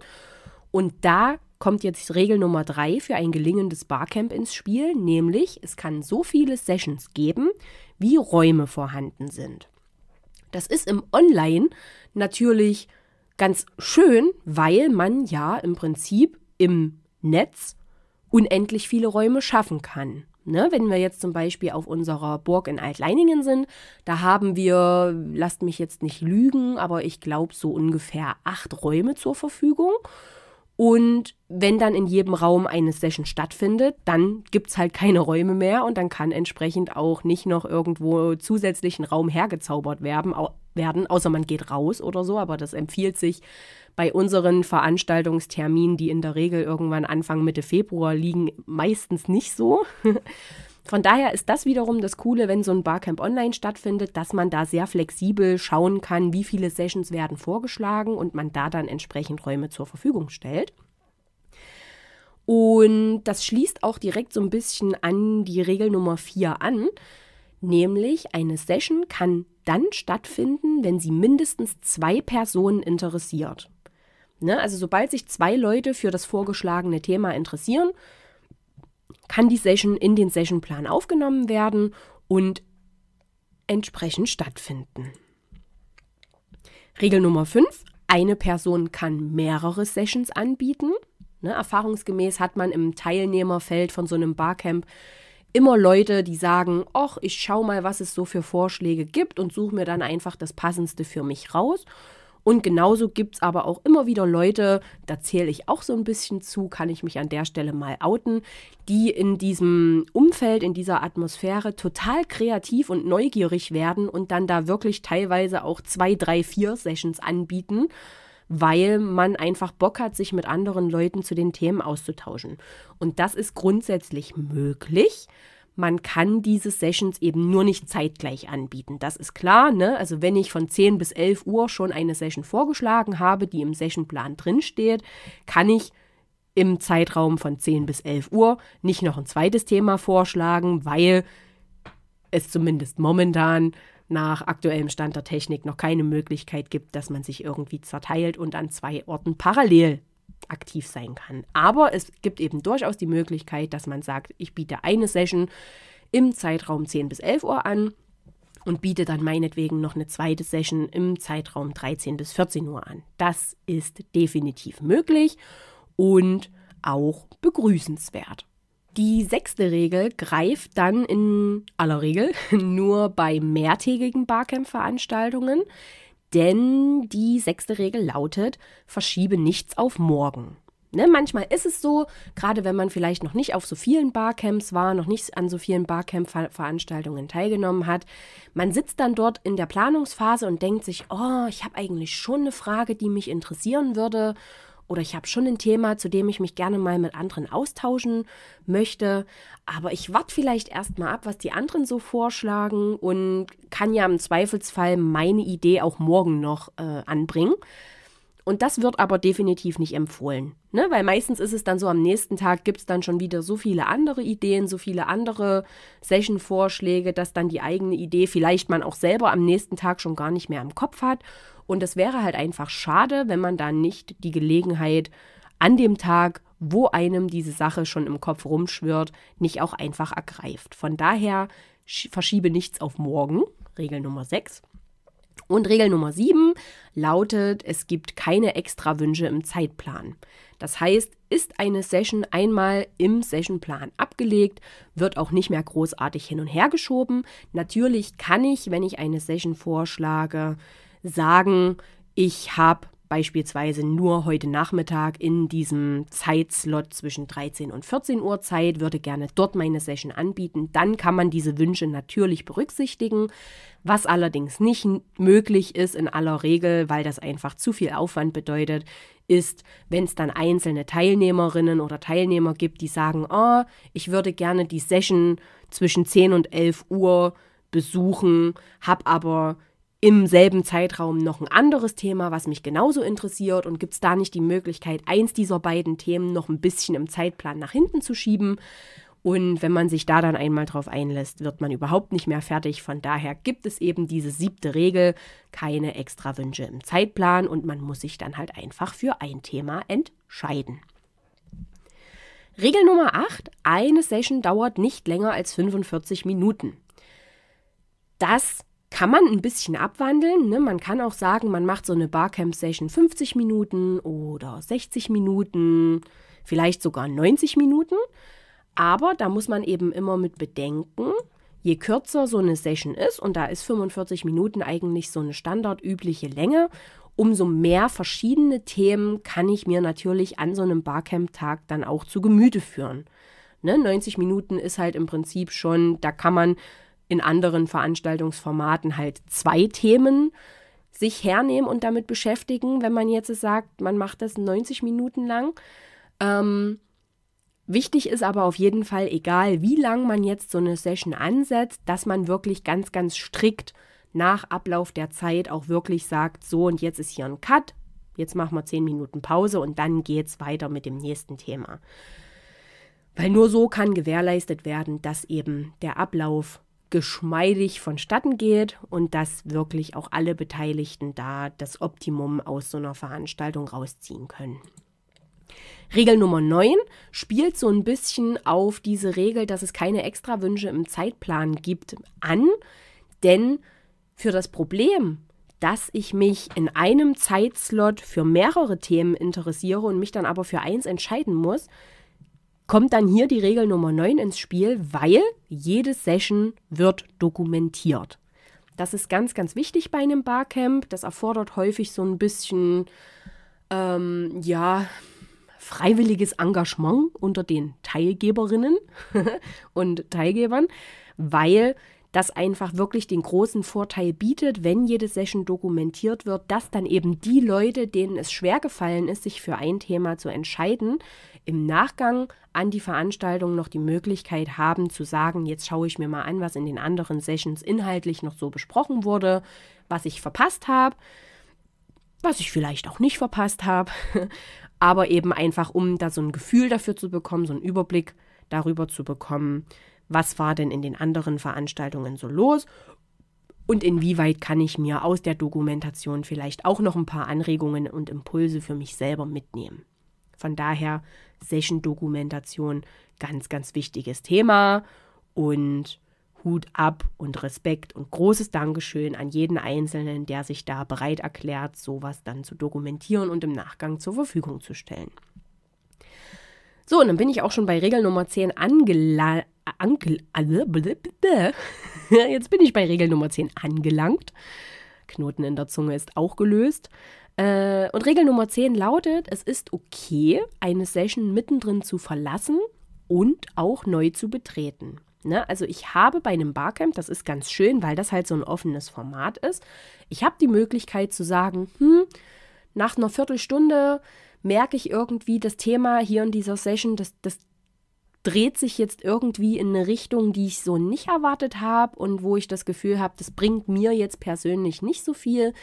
Und da kommt jetzt Regel Nummer drei für ein gelingendes Barcamp ins Spiel, nämlich es kann so viele Sessions geben, wie Räume vorhanden sind. Das ist im Online natürlich ganz schön, weil man ja im Prinzip im Netz unendlich viele Räume schaffen kann. Ne, wenn wir jetzt zum Beispiel auf unserer Burg in Altleiningen sind, da haben wir, lasst mich jetzt nicht lügen, aber ich glaube so ungefähr acht Räume zur Verfügung. Und wenn dann in jedem Raum eine Session stattfindet, dann gibt es halt keine Räume mehr und dann kann entsprechend auch nicht noch irgendwo zusätzlichen Raum hergezaubert werden, werden, außer man geht raus oder so, aber das empfiehlt sich bei unseren Veranstaltungsterminen, die in der Regel irgendwann Anfang Mitte Februar liegen, meistens nicht so. Von daher ist das wiederum das Coole, wenn so ein Barcamp online stattfindet, dass man da sehr flexibel schauen kann, wie viele Sessions werden vorgeschlagen und man da dann entsprechend Räume zur Verfügung stellt. Und das schließt auch direkt so ein bisschen an die Regel Nummer 4 an, nämlich eine Session kann dann stattfinden, wenn sie mindestens zwei Personen interessiert. Ne? Also sobald sich zwei Leute für das vorgeschlagene Thema interessieren, kann die Session in den Sessionplan aufgenommen werden und entsprechend stattfinden. Regel Nummer 5. Eine Person kann mehrere Sessions anbieten. Ne, erfahrungsgemäß hat man im Teilnehmerfeld von so einem Barcamp immer Leute, die sagen, ach, ich schau mal, was es so für Vorschläge gibt und suche mir dann einfach das Passendste für mich raus. Und genauso gibt es aber auch immer wieder Leute, da zähle ich auch so ein bisschen zu, kann ich mich an der Stelle mal outen, die in diesem Umfeld, in dieser Atmosphäre total kreativ und neugierig werden und dann da wirklich teilweise auch zwei, drei, vier Sessions anbieten weil man einfach Bock hat, sich mit anderen Leuten zu den Themen auszutauschen. Und das ist grundsätzlich möglich. Man kann diese Sessions eben nur nicht zeitgleich anbieten. Das ist klar. Ne? Also wenn ich von 10 bis 11 Uhr schon eine Session vorgeschlagen habe, die im Sessionplan drinsteht, kann ich im Zeitraum von 10 bis 11 Uhr nicht noch ein zweites Thema vorschlagen, weil es zumindest momentan nach aktuellem Stand der Technik noch keine Möglichkeit gibt, dass man sich irgendwie zerteilt und an zwei Orten parallel aktiv sein kann. Aber es gibt eben durchaus die Möglichkeit, dass man sagt, ich biete eine Session im Zeitraum 10 bis 11 Uhr an und biete dann meinetwegen noch eine zweite Session im Zeitraum 13 bis 14 Uhr an. Das ist definitiv möglich und auch begrüßenswert. Die sechste Regel greift dann in aller Regel nur bei mehrtägigen Barcamp-Veranstaltungen, denn die sechste Regel lautet, verschiebe nichts auf morgen. Ne, manchmal ist es so, gerade wenn man vielleicht noch nicht auf so vielen Barcamps war, noch nicht an so vielen Barcamp-Veranstaltungen teilgenommen hat, man sitzt dann dort in der Planungsphase und denkt sich, oh, ich habe eigentlich schon eine Frage, die mich interessieren würde oder ich habe schon ein Thema, zu dem ich mich gerne mal mit anderen austauschen möchte, aber ich warte vielleicht erstmal ab, was die anderen so vorschlagen und kann ja im Zweifelsfall meine Idee auch morgen noch äh, anbringen. Und das wird aber definitiv nicht empfohlen. Ne? Weil meistens ist es dann so, am nächsten Tag gibt es dann schon wieder so viele andere Ideen, so viele andere Session-Vorschläge, dass dann die eigene Idee vielleicht man auch selber am nächsten Tag schon gar nicht mehr im Kopf hat. Und das wäre halt einfach schade, wenn man da nicht die Gelegenheit an dem Tag, wo einem diese Sache schon im Kopf rumschwirrt, nicht auch einfach ergreift. Von daher verschiebe nichts auf morgen, Regel Nummer 6. Und Regel Nummer 7 lautet, es gibt keine Extrawünsche im Zeitplan. Das heißt, ist eine Session einmal im Sessionplan abgelegt, wird auch nicht mehr großartig hin und her geschoben. Natürlich kann ich, wenn ich eine Session vorschlage, sagen, ich habe beispielsweise nur heute Nachmittag in diesem Zeitslot zwischen 13 und 14 Uhr Zeit, würde gerne dort meine Session anbieten, dann kann man diese Wünsche natürlich berücksichtigen, was allerdings nicht möglich ist in aller Regel, weil das einfach zu viel Aufwand bedeutet, ist, wenn es dann einzelne Teilnehmerinnen oder Teilnehmer gibt, die sagen, oh, ich würde gerne die Session zwischen 10 und 11 Uhr besuchen, habe aber im selben Zeitraum noch ein anderes Thema, was mich genauso interessiert? Und gibt es da nicht die Möglichkeit, eins dieser beiden Themen noch ein bisschen im Zeitplan nach hinten zu schieben? Und wenn man sich da dann einmal drauf einlässt, wird man überhaupt nicht mehr fertig. Von daher gibt es eben diese siebte Regel, keine extra Wünsche im Zeitplan und man muss sich dann halt einfach für ein Thema entscheiden. Regel Nummer 8, eine Session dauert nicht länger als 45 Minuten. Das kann man ein bisschen abwandeln. Ne? Man kann auch sagen, man macht so eine Barcamp-Session 50 Minuten oder 60 Minuten, vielleicht sogar 90 Minuten. Aber da muss man eben immer mit bedenken, je kürzer so eine Session ist, und da ist 45 Minuten eigentlich so eine standardübliche Länge, umso mehr verschiedene Themen kann ich mir natürlich an so einem Barcamp-Tag dann auch zu Gemüte führen. Ne? 90 Minuten ist halt im Prinzip schon, da kann man in anderen Veranstaltungsformaten halt zwei Themen sich hernehmen und damit beschäftigen, wenn man jetzt sagt, man macht das 90 Minuten lang. Ähm, wichtig ist aber auf jeden Fall, egal wie lang man jetzt so eine Session ansetzt, dass man wirklich ganz, ganz strikt nach Ablauf der Zeit auch wirklich sagt, so und jetzt ist hier ein Cut, jetzt machen wir 10 Minuten Pause und dann geht es weiter mit dem nächsten Thema. Weil nur so kann gewährleistet werden, dass eben der Ablauf geschmeidig vonstatten geht und dass wirklich auch alle Beteiligten da das Optimum aus so einer Veranstaltung rausziehen können. Regel Nummer 9 spielt so ein bisschen auf diese Regel, dass es keine Extrawünsche im Zeitplan gibt, an, denn für das Problem, dass ich mich in einem Zeitslot für mehrere Themen interessiere und mich dann aber für eins entscheiden muss, kommt dann hier die Regel Nummer 9 ins Spiel, weil jede Session wird dokumentiert. Das ist ganz, ganz wichtig bei einem Barcamp. Das erfordert häufig so ein bisschen, ähm, ja, freiwilliges Engagement unter den Teilgeberinnen und Teilgebern, weil das einfach wirklich den großen Vorteil bietet, wenn jede Session dokumentiert wird, dass dann eben die Leute, denen es schwer gefallen ist, sich für ein Thema zu entscheiden, im Nachgang an die Veranstaltung noch die Möglichkeit haben zu sagen, jetzt schaue ich mir mal an, was in den anderen Sessions inhaltlich noch so besprochen wurde, was ich verpasst habe, was ich vielleicht auch nicht verpasst habe, aber eben einfach, um da so ein Gefühl dafür zu bekommen, so einen Überblick darüber zu bekommen, was war denn in den anderen Veranstaltungen so los und inwieweit kann ich mir aus der Dokumentation vielleicht auch noch ein paar Anregungen und Impulse für mich selber mitnehmen. Von daher Session-Dokumentation, ganz, ganz wichtiges Thema und Hut ab und Respekt und großes Dankeschön an jeden Einzelnen, der sich da bereit erklärt, sowas dann zu dokumentieren und im Nachgang zur Verfügung zu stellen. So, und dann bin ich auch schon bei Regel Nummer 10 angelangt. Also, Jetzt bin ich bei Regel Nummer 10 angelangt. Knoten in der Zunge ist auch gelöst. Äh, und Regel Nummer 10 lautet, es ist okay, eine Session mittendrin zu verlassen und auch neu zu betreten. Ne? Also ich habe bei einem Barcamp, das ist ganz schön, weil das halt so ein offenes Format ist, ich habe die Möglichkeit zu sagen, hm, nach einer Viertelstunde merke ich irgendwie, das Thema hier in dieser Session, das, das dreht sich jetzt irgendwie in eine Richtung, die ich so nicht erwartet habe und wo ich das Gefühl habe, das bringt mir jetzt persönlich nicht so viel.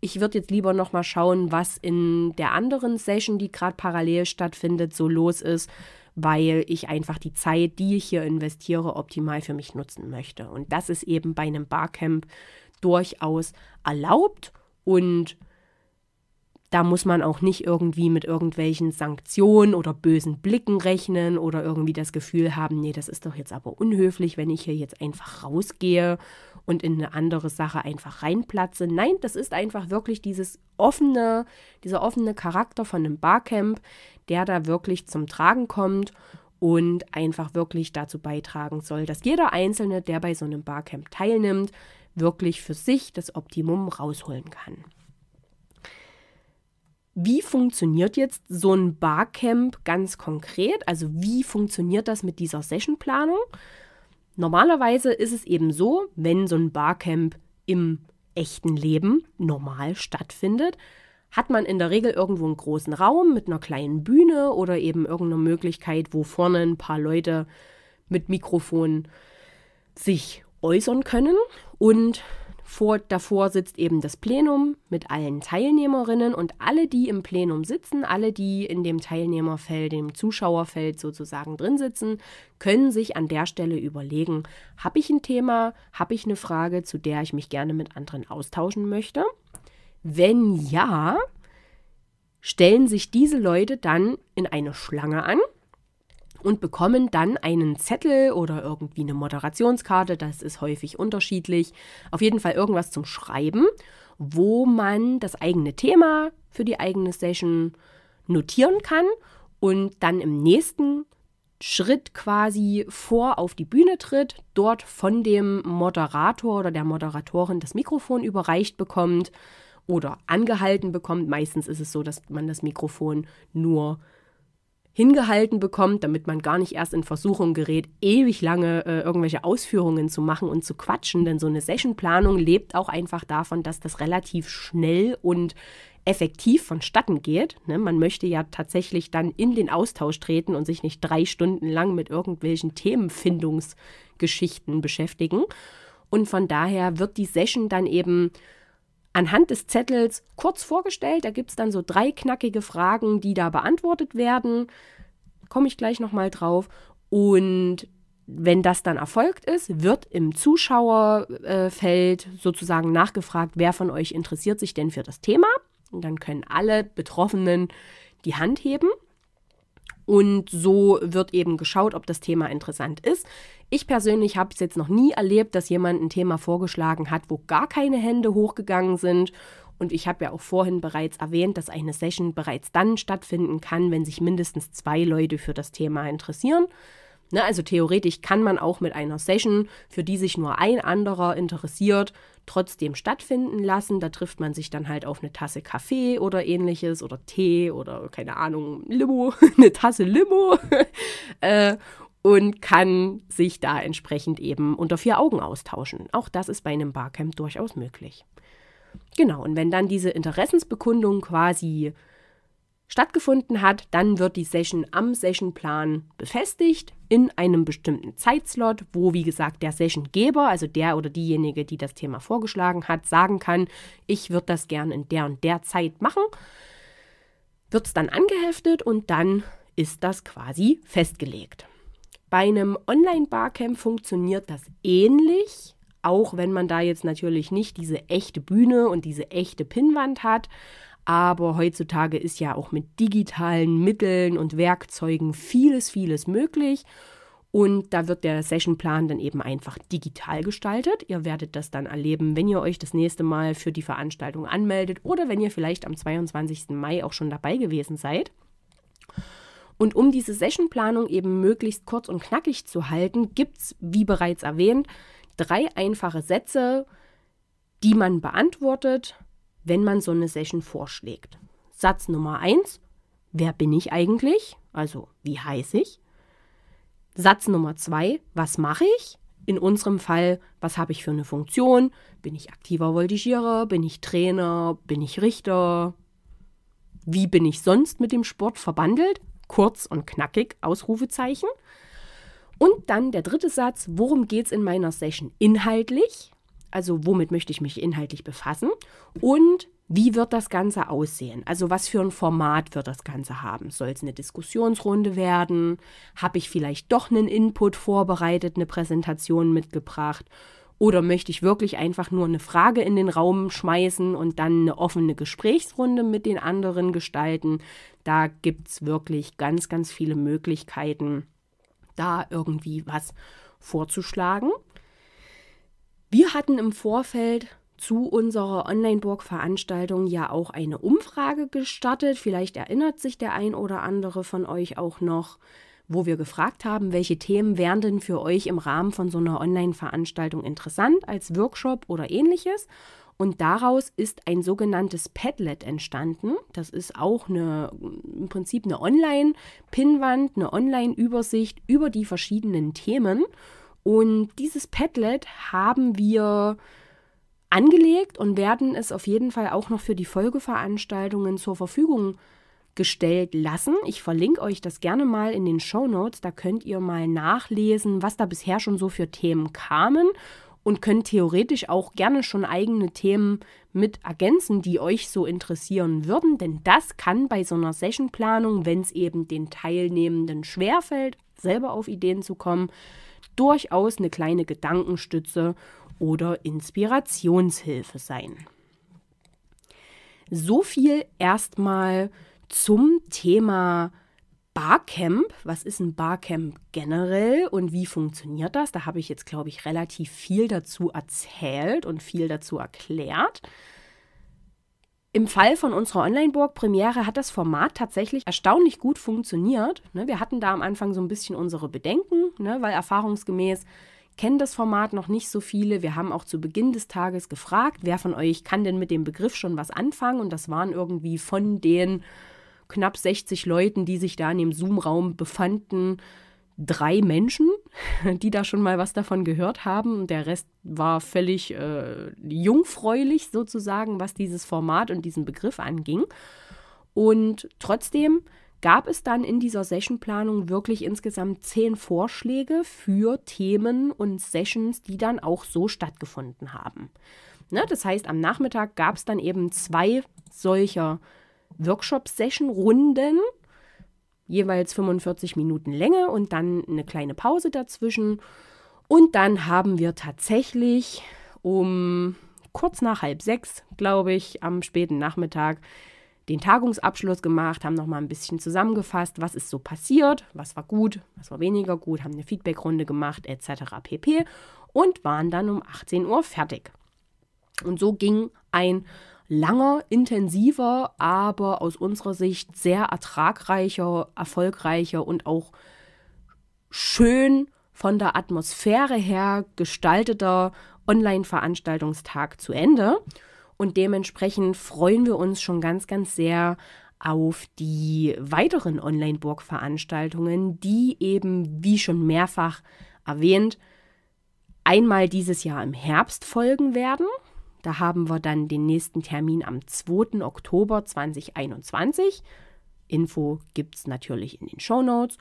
Ich würde jetzt lieber noch mal schauen, was in der anderen Session, die gerade parallel stattfindet, so los ist, weil ich einfach die Zeit, die ich hier investiere, optimal für mich nutzen möchte. Und das ist eben bei einem Barcamp durchaus erlaubt und da muss man auch nicht irgendwie mit irgendwelchen Sanktionen oder bösen Blicken rechnen oder irgendwie das Gefühl haben, nee, das ist doch jetzt aber unhöflich, wenn ich hier jetzt einfach rausgehe und in eine andere Sache einfach reinplatze. Nein, das ist einfach wirklich dieses offene, dieser offene Charakter von einem Barcamp, der da wirklich zum Tragen kommt und einfach wirklich dazu beitragen soll, dass jeder Einzelne, der bei so einem Barcamp teilnimmt, wirklich für sich das Optimum rausholen kann. Wie funktioniert jetzt so ein Barcamp ganz konkret? Also wie funktioniert das mit dieser Sessionplanung? Normalerweise ist es eben so, wenn so ein Barcamp im echten Leben normal stattfindet, hat man in der Regel irgendwo einen großen Raum mit einer kleinen Bühne oder eben irgendeiner Möglichkeit, wo vorne ein paar Leute mit Mikrofon sich äußern können und vor, davor sitzt eben das Plenum mit allen Teilnehmerinnen und alle, die im Plenum sitzen, alle, die in dem Teilnehmerfeld, dem Zuschauerfeld sozusagen drin sitzen, können sich an der Stelle überlegen, habe ich ein Thema, habe ich eine Frage, zu der ich mich gerne mit anderen austauschen möchte? Wenn ja, stellen sich diese Leute dann in eine Schlange an und bekommen dann einen Zettel oder irgendwie eine Moderationskarte, das ist häufig unterschiedlich, auf jeden Fall irgendwas zum Schreiben, wo man das eigene Thema für die eigene Session notieren kann und dann im nächsten Schritt quasi vor auf die Bühne tritt, dort von dem Moderator oder der Moderatorin das Mikrofon überreicht bekommt oder angehalten bekommt. Meistens ist es so, dass man das Mikrofon nur hingehalten bekommt, damit man gar nicht erst in Versuchung gerät, ewig lange äh, irgendwelche Ausführungen zu machen und zu quatschen. Denn so eine Sessionplanung lebt auch einfach davon, dass das relativ schnell und effektiv vonstatten geht. Ne? Man möchte ja tatsächlich dann in den Austausch treten und sich nicht drei Stunden lang mit irgendwelchen Themenfindungsgeschichten beschäftigen. Und von daher wird die Session dann eben anhand des Zettels kurz vorgestellt. Da gibt es dann so drei knackige Fragen, die da beantwortet werden. Komme ich gleich nochmal drauf. Und wenn das dann erfolgt ist, wird im Zuschauerfeld sozusagen nachgefragt, wer von euch interessiert sich denn für das Thema. Und dann können alle Betroffenen die Hand heben. Und so wird eben geschaut, ob das Thema interessant ist. Ich persönlich habe es jetzt noch nie erlebt, dass jemand ein Thema vorgeschlagen hat, wo gar keine Hände hochgegangen sind. Und ich habe ja auch vorhin bereits erwähnt, dass eine Session bereits dann stattfinden kann, wenn sich mindestens zwei Leute für das Thema interessieren. Ne, also theoretisch kann man auch mit einer Session, für die sich nur ein anderer interessiert, trotzdem stattfinden lassen. Da trifft man sich dann halt auf eine Tasse Kaffee oder ähnliches oder Tee oder keine Ahnung, Limo, eine Tasse Limo. äh, und kann sich da entsprechend eben unter vier Augen austauschen. Auch das ist bei einem Barcamp durchaus möglich. Genau, und wenn dann diese Interessensbekundung quasi stattgefunden hat, dann wird die Session am Sessionplan befestigt in einem bestimmten Zeitslot, wo wie gesagt der Sessiongeber, also der oder diejenige, die das Thema vorgeschlagen hat, sagen kann, ich würde das gern in der und der Zeit machen. Wird es dann angeheftet und dann ist das quasi festgelegt. Bei einem Online-Barcamp funktioniert das ähnlich, auch wenn man da jetzt natürlich nicht diese echte Bühne und diese echte Pinnwand hat. Aber heutzutage ist ja auch mit digitalen Mitteln und Werkzeugen vieles, vieles möglich. Und da wird der Sessionplan dann eben einfach digital gestaltet. Ihr werdet das dann erleben, wenn ihr euch das nächste Mal für die Veranstaltung anmeldet oder wenn ihr vielleicht am 22. Mai auch schon dabei gewesen seid. Und um diese Sessionplanung eben möglichst kurz und knackig zu halten, gibt es, wie bereits erwähnt, drei einfache Sätze, die man beantwortet, wenn man so eine Session vorschlägt. Satz Nummer 1, wer bin ich eigentlich? Also wie heiße ich? Satz Nummer 2, was mache ich? In unserem Fall, was habe ich für eine Funktion? Bin ich aktiver Voltigierer? Bin ich Trainer? Bin ich Richter? Wie bin ich sonst mit dem Sport verbandelt? kurz und knackig, Ausrufezeichen. Und dann der dritte Satz, worum geht es in meiner Session inhaltlich? Also womit möchte ich mich inhaltlich befassen? Und wie wird das Ganze aussehen? Also was für ein Format wird das Ganze haben? Soll es eine Diskussionsrunde werden? Habe ich vielleicht doch einen Input vorbereitet, eine Präsentation mitgebracht? Oder möchte ich wirklich einfach nur eine Frage in den Raum schmeißen und dann eine offene Gesprächsrunde mit den anderen gestalten? Da gibt es wirklich ganz, ganz viele Möglichkeiten, da irgendwie was vorzuschlagen. Wir hatten im Vorfeld zu unserer Online-Burg-Veranstaltung ja auch eine Umfrage gestartet. Vielleicht erinnert sich der ein oder andere von euch auch noch wo wir gefragt haben, welche Themen wären denn für euch im Rahmen von so einer Online-Veranstaltung interessant, als Workshop oder ähnliches. Und daraus ist ein sogenanntes Padlet entstanden. Das ist auch eine, im Prinzip eine Online-Pinwand, eine Online-Übersicht über die verschiedenen Themen. Und dieses Padlet haben wir angelegt und werden es auf jeden Fall auch noch für die Folgeveranstaltungen zur Verfügung stellen gestellt lassen. Ich verlinke euch das gerne mal in den Show Notes. Da könnt ihr mal nachlesen, was da bisher schon so für Themen kamen und könnt theoretisch auch gerne schon eigene Themen mit ergänzen, die euch so interessieren würden, denn das kann bei so einer Sessionplanung, wenn es eben den Teilnehmenden schwerfällt, selber auf Ideen zu kommen, durchaus eine kleine Gedankenstütze oder Inspirationshilfe sein. So viel erstmal zum Thema Barcamp. Was ist ein Barcamp generell und wie funktioniert das? Da habe ich jetzt, glaube ich, relativ viel dazu erzählt und viel dazu erklärt. Im Fall von unserer Online-Burg-Premiere hat das Format tatsächlich erstaunlich gut funktioniert. Ne? Wir hatten da am Anfang so ein bisschen unsere Bedenken, ne? weil erfahrungsgemäß kennen das Format noch nicht so viele. Wir haben auch zu Beginn des Tages gefragt, wer von euch kann denn mit dem Begriff schon was anfangen? Und das waren irgendwie von den knapp 60 Leuten, die sich da in dem Zoom-Raum befanden, drei Menschen, die da schon mal was davon gehört haben. Der Rest war völlig äh, jungfräulich sozusagen, was dieses Format und diesen Begriff anging. Und trotzdem gab es dann in dieser Sessionplanung wirklich insgesamt zehn Vorschläge für Themen und Sessions, die dann auch so stattgefunden haben. Ne? Das heißt, am Nachmittag gab es dann eben zwei solcher äh, Workshop-Session-Runden, jeweils 45 Minuten Länge und dann eine kleine Pause dazwischen. Und dann haben wir tatsächlich um kurz nach halb sechs, glaube ich, am späten Nachmittag den Tagungsabschluss gemacht, haben nochmal ein bisschen zusammengefasst, was ist so passiert, was war gut, was war weniger gut, haben eine Feedbackrunde gemacht etc. pp. und waren dann um 18 Uhr fertig. Und so ging ein langer, intensiver, aber aus unserer Sicht sehr ertragreicher, erfolgreicher und auch schön von der Atmosphäre her gestalteter Online-Veranstaltungstag zu Ende. Und dementsprechend freuen wir uns schon ganz, ganz sehr auf die weiteren Online-Burg-Veranstaltungen, die eben, wie schon mehrfach erwähnt, einmal dieses Jahr im Herbst folgen werden. Da haben wir dann den nächsten Termin am 2. Oktober 2021. Info gibt es natürlich in den Show Notes.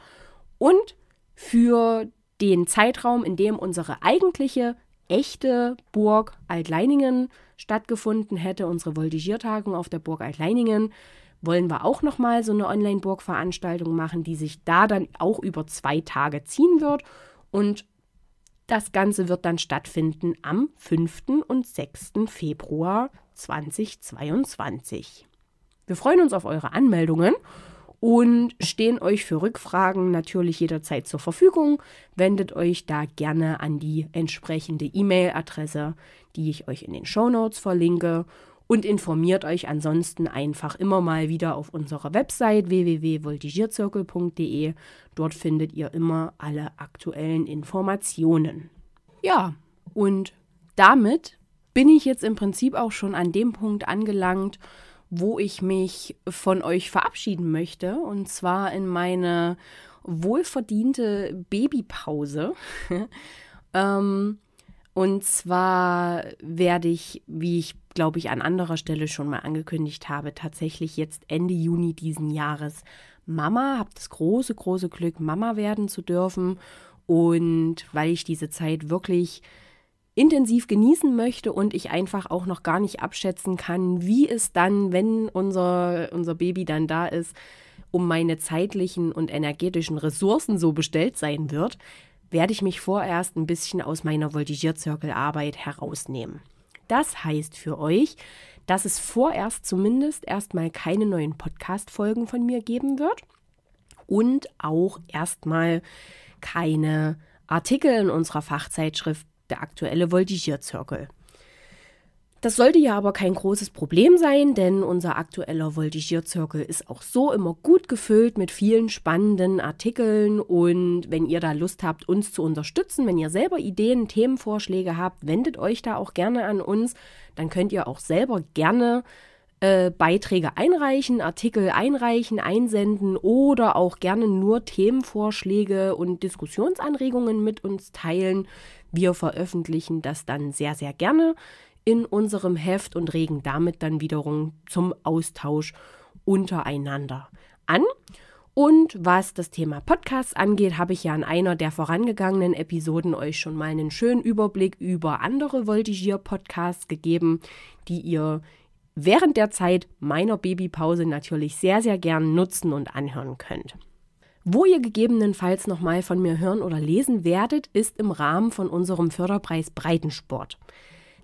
Und für den Zeitraum, in dem unsere eigentliche echte Burg Altleiningen stattgefunden hätte, unsere Voltigiertagung auf der Burg Altleiningen, wollen wir auch nochmal so eine Online-Burg-Veranstaltung machen, die sich da dann auch über zwei Tage ziehen wird und das Ganze wird dann stattfinden am 5. und 6. Februar 2022. Wir freuen uns auf eure Anmeldungen und stehen euch für Rückfragen natürlich jederzeit zur Verfügung. Wendet euch da gerne an die entsprechende E-Mail-Adresse, die ich euch in den Show Notes verlinke und informiert euch ansonsten einfach immer mal wieder auf unserer Website www.voltigierzirkel.de. Dort findet ihr immer alle aktuellen Informationen. Ja, und damit bin ich jetzt im Prinzip auch schon an dem Punkt angelangt, wo ich mich von euch verabschieden möchte, und zwar in meine wohlverdiente Babypause. ähm, und zwar werde ich, wie ich glaube ich an anderer Stelle schon mal angekündigt habe, tatsächlich jetzt Ende Juni diesen Jahres Mama, habe das große, große Glück, Mama werden zu dürfen. Und weil ich diese Zeit wirklich intensiv genießen möchte und ich einfach auch noch gar nicht abschätzen kann, wie es dann, wenn unser, unser Baby dann da ist, um meine zeitlichen und energetischen Ressourcen so bestellt sein wird, werde ich mich vorerst ein bisschen aus meiner Voltigierzirkelarbeit herausnehmen. Das heißt für euch, dass es vorerst zumindest erstmal keine neuen Podcast-Folgen von mir geben wird und auch erstmal keine Artikel in unserer Fachzeitschrift Der aktuelle Voltigierzirkel. Das sollte ja aber kein großes Problem sein, denn unser aktueller Voltigierzirkel ist auch so immer gut gefüllt mit vielen spannenden Artikeln und wenn ihr da Lust habt, uns zu unterstützen, wenn ihr selber Ideen, Themenvorschläge habt, wendet euch da auch gerne an uns, dann könnt ihr auch selber gerne äh, Beiträge einreichen, Artikel einreichen, einsenden oder auch gerne nur Themenvorschläge und Diskussionsanregungen mit uns teilen. Wir veröffentlichen das dann sehr, sehr gerne in unserem Heft und regen damit dann wiederum zum Austausch untereinander an. Und was das Thema Podcasts angeht, habe ich ja in einer der vorangegangenen Episoden euch schon mal einen schönen Überblick über andere Voltigier-Podcasts gegeben, die ihr während der Zeit meiner Babypause natürlich sehr, sehr gern nutzen und anhören könnt. Wo ihr gegebenenfalls nochmal von mir hören oder lesen werdet, ist im Rahmen von unserem Förderpreis Breitensport.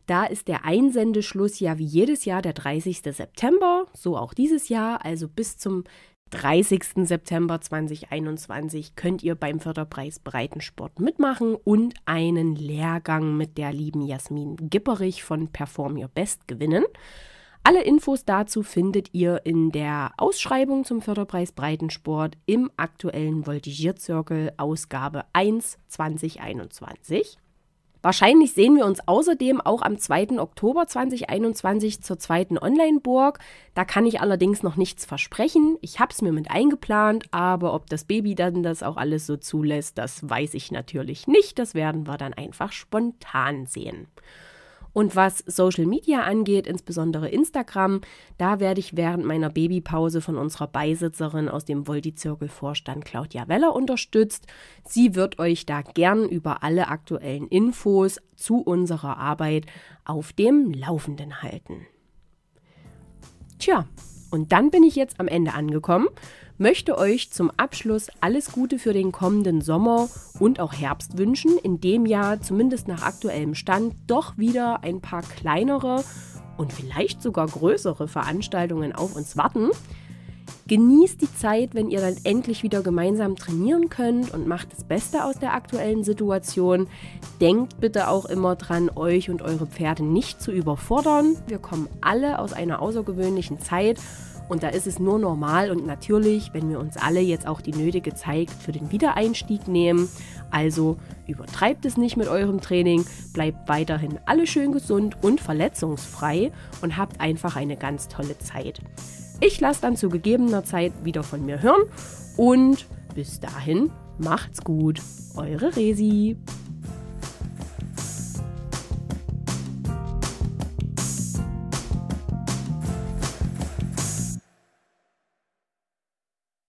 Da ist der Einsendeschluss ja wie jedes Jahr der 30. September, so auch dieses Jahr, also bis zum 30. September 2021 könnt ihr beim Förderpreis Breitensport mitmachen und einen Lehrgang mit der lieben Jasmin Gipperich von Perform Your Best gewinnen. Alle Infos dazu findet ihr in der Ausschreibung zum Förderpreis Breitensport im aktuellen Voltigierzirkel Ausgabe 1 2021. Wahrscheinlich sehen wir uns außerdem auch am 2. Oktober 2021 zur zweiten Online-Burg. Da kann ich allerdings noch nichts versprechen. Ich habe es mir mit eingeplant, aber ob das Baby dann das auch alles so zulässt, das weiß ich natürlich nicht. Das werden wir dann einfach spontan sehen. Und was Social Media angeht, insbesondere Instagram, da werde ich während meiner Babypause von unserer Beisitzerin aus dem Voldi-Zirkel-Vorstand Claudia Weller unterstützt. Sie wird euch da gern über alle aktuellen Infos zu unserer Arbeit auf dem Laufenden halten. Tja, und dann bin ich jetzt am Ende angekommen möchte euch zum Abschluss alles Gute für den kommenden Sommer und auch Herbst wünschen, in dem ja zumindest nach aktuellem Stand doch wieder ein paar kleinere und vielleicht sogar größere Veranstaltungen auf uns warten. Genießt die Zeit, wenn ihr dann endlich wieder gemeinsam trainieren könnt und macht das Beste aus der aktuellen Situation. Denkt bitte auch immer dran, euch und eure Pferde nicht zu überfordern. Wir kommen alle aus einer außergewöhnlichen Zeit und da ist es nur normal und natürlich, wenn wir uns alle jetzt auch die nötige Zeit für den Wiedereinstieg nehmen. Also übertreibt es nicht mit eurem Training, bleibt weiterhin alle schön gesund und verletzungsfrei und habt einfach eine ganz tolle Zeit. Ich lasse dann zu gegebener Zeit wieder von mir hören und bis dahin macht's gut, eure Resi.